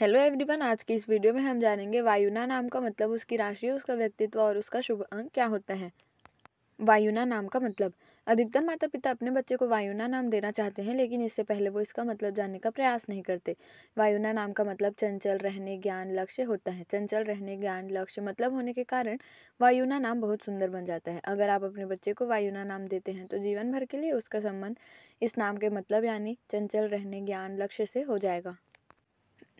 hello everyone आज की इस वीडियो में हम जानेंगे वायुना नाम का मतलब उसकी राशि उसका व्यक्तित्व और उसका शुभ अंक क्या होता है वायुना नाम का मतलब अधिकतर माता पिता अपने बच्चे को वायुना नाम देना चाहते हैं लेकिन इससे पहले वो इसका मतलब जानने का प्रयास नहीं करते वायुना नाम का मतलब चंचल रहने ज्ञान लक्ष्य होता है चंचल रहने ज्ञान लक्ष्य मतलब होने के कारण वायुना नाम बहुत सुंदर बन जाता है अगर आप अपने बच्चे को वायुना नाम देते हैं तो जीवन भर के लिए उसका संबंध इस नाम के मतलब यानी चंचल रहने ज्ञान लक्ष्य से हो जाएगा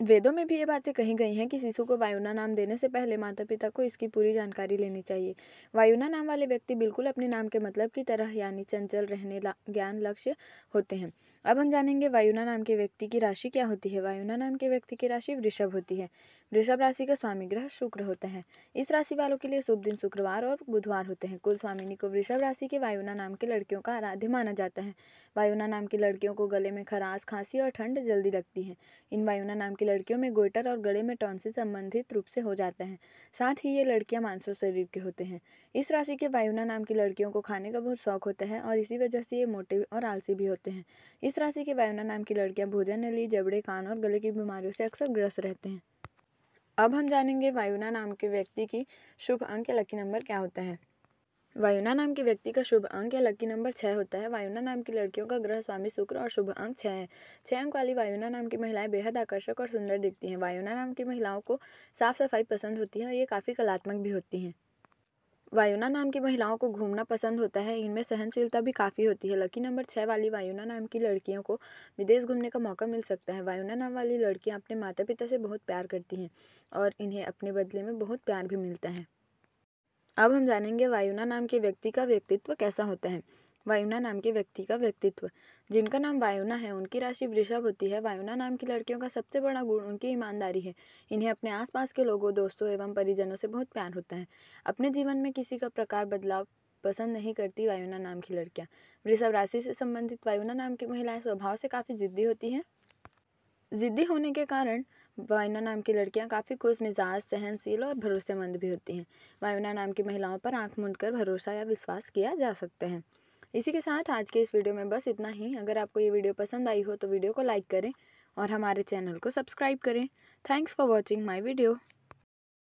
वेदों में भी ये बातें कही गई हैं कि शिशु को वायुना नाम देने से पहले माता पिता को इसकी पूरी जानकारी लेनी चाहिए वायुना नाम वाले व्यक्ति बिल्कुल अपने नाम के मतलब की तरह यानी चंचल रहने ज्ञान लक्ष्य होते हैं अब हम जानेंगे वायुना नाम के व्यक्ति की राशि क्या होती है वायुना नाम के व्यक्ति की राशि वृषभ होती है वृषभ राशि का स्वामी ग्रह शुक्र होता है इस राशि वालों के लिए शुभ दिन शुक्रवार और बुधवार होते हैं कुल स्वामिनी को वृषभ राशि के वायुना नाम के लड़कियों का आराध्य माना जाता है वायुना नाम की लड़कियों को गले में खराश खांसी और ठंड जल्दी लगती है इन वायुना नाम की लड़कियों में गोइटर और गले में से संबंधित रूप से हो जाते हैं साथ ही ये लड़कियां मानसिक शरीर के होते हैं इस राशि के वायुना नाम की लड़कियों को खाने का बहुत शौक होता है और इसी वजह से ये मोटे और आलसी भी होते हैं इस राशि के वायुना नाम की लड़कियां भोजन नली जबड़े कान और गले की बीमारियों से अक्सर ग्रस्त रहते हैं अब हम जानेंगे वायुना नाम के व्यक्ति की शुभ अंक या लकी नंबर क्या होता है वायुना नाम के व्यक्ति का शुभ अंक या लकी नंबर छः होता है वायुना नाम की लड़कियों का ग्रह स्वामी शुक्र और शुभ अंक छः है छः अंक वाली वायुना नाम की महिलाएं बेहद आकर्षक और सुंदर दिखती हैं वायुना नाम की महिलाओं को साफ सफाई पसंद होती है और ये काफ़ी कलात्मक भी होती हैं वायुना नाम की महिलाओं को घूमना पसंद होता है इनमें सहनशीलता भी काफ़ी होती है लकी नंबर छः वाली वायुना नाम की लड़कियों को विदेश घूमने का मौका मिल सकता है वायुना नाम वाली लड़कियाँ अपने माता पिता से बहुत प्यार करती हैं और इन्हें अपने बदले में बहुत प्यार भी मिलता है अब हम जानेंगे वायुना नाम के व्यक्ति का व्यक्तित्व कैसा होता है वायुना नाम के व्यक्ति का व्यक्तित्व जिनका नाम वायुना है उनकी राशि वृषभ होती है वायुना नाम की लड़कियों का सबसे बड़ा गुण उनकी ईमानदारी है इन्हें अपने आसपास के लोगों दोस्तों एवं परिजनों से बहुत प्यार होता है अपने जीवन में किसी का प्रकार बदलाव पसंद नहीं करती वायुना नाम की लड़कियाँ वृषभ राशि से संबंधित वायुना नाम की महिलाएं स्वभाव से काफ़ी जिद्दी होती हैं जिद्दी होने के कारण वायुना नाम की लड़कियां काफ़ी खुश मिजाज सहनशील और भरोसेमंद भी होती हैं वायुना नाम की महिलाओं पर आंख मूंद कर भरोसा या विश्वास किया जा सकता है इसी के साथ आज के इस वीडियो में बस इतना ही अगर आपको ये वीडियो पसंद आई हो तो वीडियो को लाइक करें और हमारे चैनल को सब्सक्राइब करें thanks for watching my video